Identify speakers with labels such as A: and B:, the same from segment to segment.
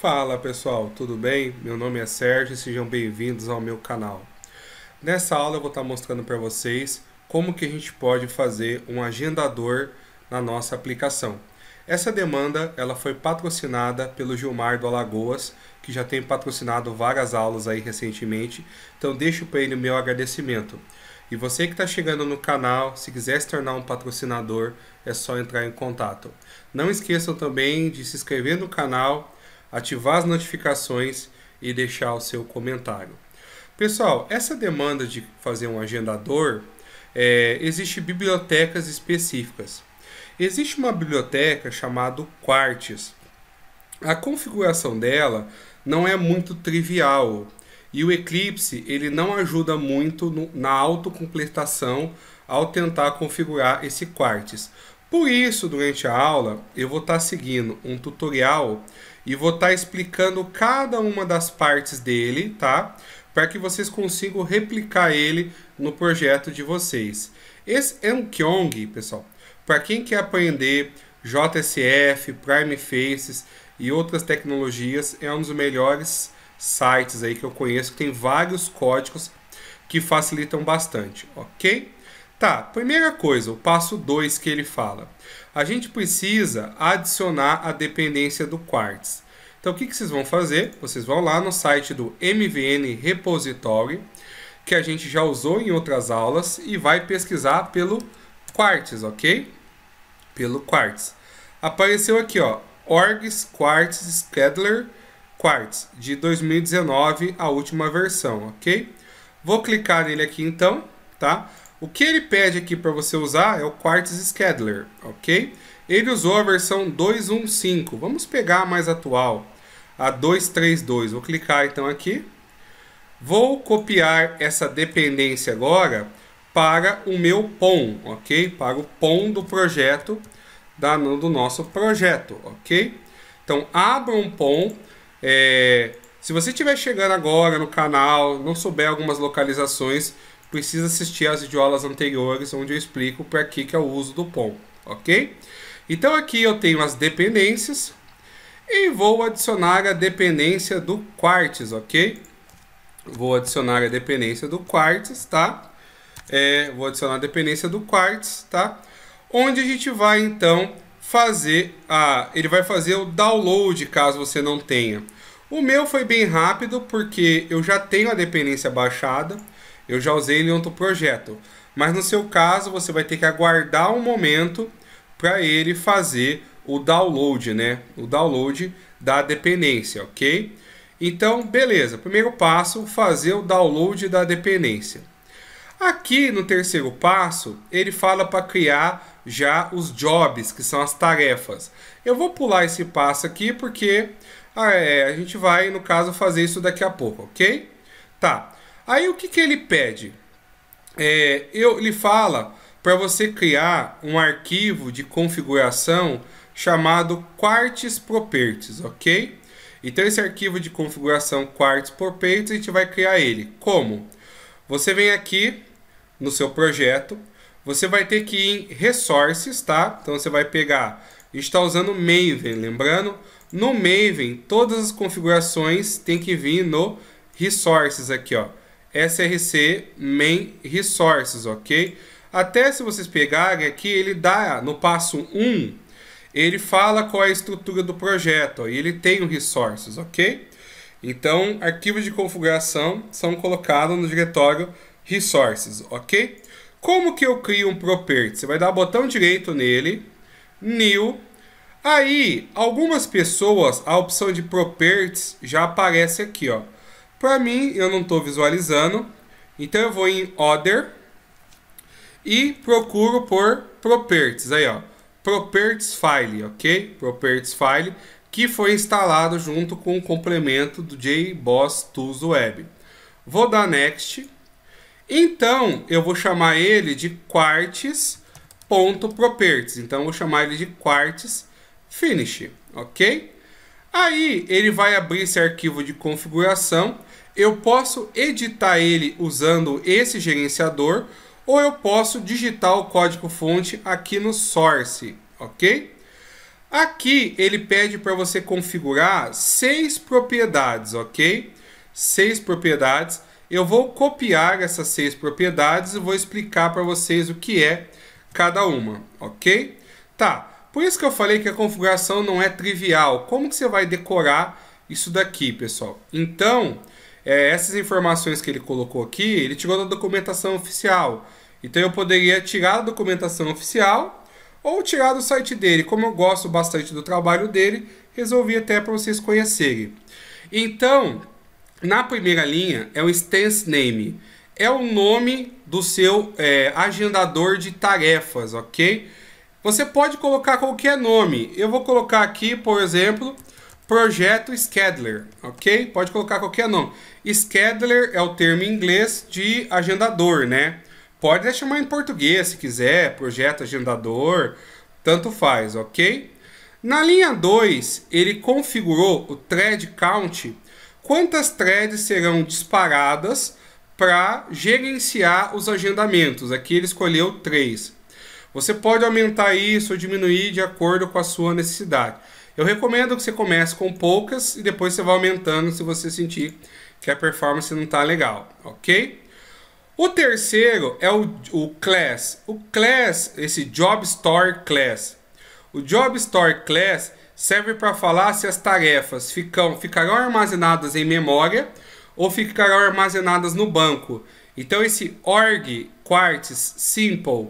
A: Fala pessoal, tudo bem? Meu nome é Sérgio e sejam bem-vindos ao meu canal. Nessa aula eu vou estar mostrando para vocês como que a gente pode fazer um agendador na nossa aplicação. Essa demanda ela foi patrocinada pelo Gilmar do Alagoas, que já tem patrocinado várias aulas aí recentemente, então deixo para ele o meu agradecimento. E você que está chegando no canal, se quiser se tornar um patrocinador, é só entrar em contato. Não esqueçam também de se inscrever no canal, ativar as notificações e deixar o seu comentário. Pessoal, essa demanda de fazer um agendador é, existe bibliotecas específicas. Existe uma biblioteca chamada Quartz. A configuração dela não é muito trivial e o Eclipse ele não ajuda muito no, na autocompletação ao tentar configurar esse Quartz. Por isso, durante a aula, eu vou estar seguindo um tutorial e vou estar tá explicando cada uma das partes dele, tá? Para que vocês consigam replicar ele no projeto de vocês. Esse Kyong, pessoal, para quem quer aprender JSF, Prime Faces e outras tecnologias, é um dos melhores sites aí que eu conheço, que tem vários códigos que facilitam bastante, ok? Tá, primeira coisa, o passo 2 que ele fala. A gente precisa adicionar a dependência do Quartz. Então, o que, que vocês vão fazer? Vocês vão lá no site do MVN Repository, que a gente já usou em outras aulas, e vai pesquisar pelo Quartz, ok? Pelo Quartz. Apareceu aqui, ó, Orgs Quartz Scheduler Quartz, de 2019, a última versão, ok? Vou clicar nele aqui então, tá? O que ele pede aqui para você usar é o Quartz Scheduler, ok? Ele usou a versão 2.1.5. Vamos pegar a mais atual, a 2.3.2. Vou clicar então aqui. Vou copiar essa dependência agora para o meu POM, ok? Para o POM do projeto, da, do nosso projeto, ok? Então, abra um POM. É, se você estiver chegando agora no canal, não souber algumas localizações, precisa assistir às videoaulas anteriores onde eu explico para que, que é o uso do POM, ok? Então aqui eu tenho as dependências e vou adicionar a dependência do quartz, ok? Vou adicionar a dependência do quartz, tá? É, vou adicionar a dependência do quartz, tá? Onde a gente vai então fazer a, ele vai fazer o download caso você não tenha. O meu foi bem rápido porque eu já tenho a dependência baixada. Eu já usei ele em outro projeto. Mas no seu caso, você vai ter que aguardar um momento para ele fazer o download, né? O download da dependência, ok? Então, beleza. Primeiro passo, fazer o download da dependência. Aqui no terceiro passo, ele fala para criar já os jobs, que são as tarefas. Eu vou pular esse passo aqui porque ah, é, a gente vai, no caso, fazer isso daqui a pouco, ok? Tá. Aí o que, que ele pede? É, eu, ele fala para você criar um arquivo de configuração chamado Quartz Properties, ok? Então esse arquivo de configuração Quartz Properties a gente vai criar ele. Como? Você vem aqui no seu projeto, você vai ter que ir em Resources, tá? Então você vai pegar, está usando Maven, lembrando? No Maven, todas as configurações tem que vir no Resources aqui, ó src main resources, ok? Até se vocês pegarem aqui, ele dá no passo 1, ele fala qual é a estrutura do projeto, ó, e ele tem o resources, ok? Então, arquivos de configuração são colocados no diretório resources, ok? Como que eu crio um property? Você vai dar botão direito nele, new, aí algumas pessoas, a opção de properties já aparece aqui, ó. Para mim, eu não estou visualizando, então eu vou em Other e procuro por Properties. Aí, ó, Properties File, ok? Properties File, que foi instalado junto com o complemento do JBoss Tools Web. Vou dar Next. Então, eu vou chamar ele de quartz.properties. Então, eu vou chamar ele de quartz finish, ok? Aí, ele vai abrir esse arquivo de configuração eu posso editar ele usando esse gerenciador ou eu posso digitar o código-fonte aqui no source, ok? Aqui ele pede para você configurar seis propriedades, ok? Seis propriedades. Eu vou copiar essas seis propriedades e vou explicar para vocês o que é cada uma, ok? Tá, por isso que eu falei que a configuração não é trivial. Como que você vai decorar isso daqui, pessoal? Então, é, essas informações que ele colocou aqui, ele tirou da documentação oficial. Então eu poderia tirar a documentação oficial ou tirar do site dele. Como eu gosto bastante do trabalho dele, resolvi até para vocês conhecerem. Então, na primeira linha é o instance name. É o nome do seu é, agendador de tarefas, ok? Você pode colocar qualquer nome. Eu vou colocar aqui, por exemplo, projeto Scheduler, ok? Pode colocar qualquer nome. Scheduler é o termo em inglês de agendador, né? Pode chamar em português se quiser, projeto agendador, tanto faz, ok? Na linha 2, ele configurou o thread count, quantas threads serão disparadas para gerenciar os agendamentos. Aqui ele escolheu 3. Você pode aumentar isso ou diminuir de acordo com a sua necessidade. Eu recomendo que você comece com poucas e depois você vá aumentando se você sentir que a performance não está legal, ok? O terceiro é o, o class. O class, esse job store class. O job store class serve para falar se as tarefas ficam, ficarão armazenadas em memória ou ficarão armazenadas no banco. Então esse org quartz simple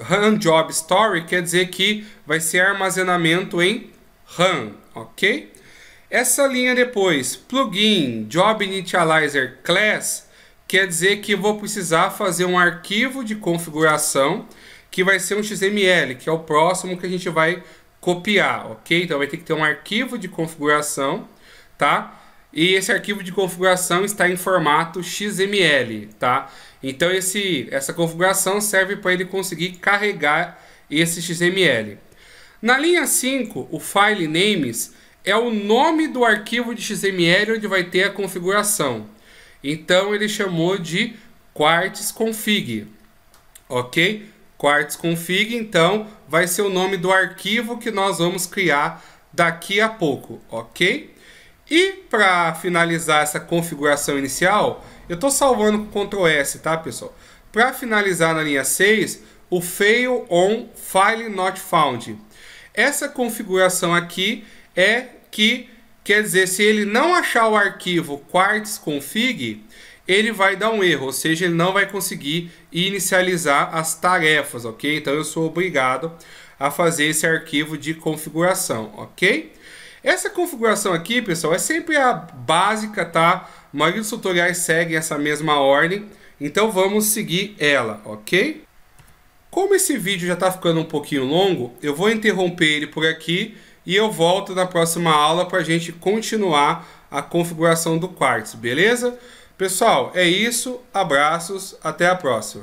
A: run job story quer dizer que vai ser armazenamento em RAM, ok? Essa linha depois, plugin job initializer class, quer dizer que vou precisar fazer um arquivo de configuração que vai ser um XML, que é o próximo que a gente vai copiar, ok? Então vai ter que ter um arquivo de configuração, tá? E esse arquivo de configuração está em formato XML, tá? Então esse, essa configuração serve para ele conseguir carregar esse XML. Na linha 5, o file names é o nome do arquivo de XML onde vai ter a configuração. Então ele chamou de quartz config. OK? Quartz config, então vai ser o nome do arquivo que nós vamos criar daqui a pouco, OK? E para finalizar essa configuração inicial, eu estou salvando com Ctrl S, tá, pessoal? Para finalizar na linha 6, o fail on file not found. Essa configuração aqui é que, quer dizer, se ele não achar o arquivo quartz config, ele vai dar um erro, ou seja, ele não vai conseguir inicializar as tarefas, ok? Então eu sou obrigado a fazer esse arquivo de configuração, ok? Essa configuração aqui, pessoal, é sempre a básica, tá? A maioria dos tutoriais seguem essa mesma ordem, então vamos seguir ela, ok? Como esse vídeo já está ficando um pouquinho longo, eu vou interromper ele por aqui e eu volto na próxima aula para a gente continuar a configuração do Quartz, beleza? Pessoal, é isso, abraços, até a próxima!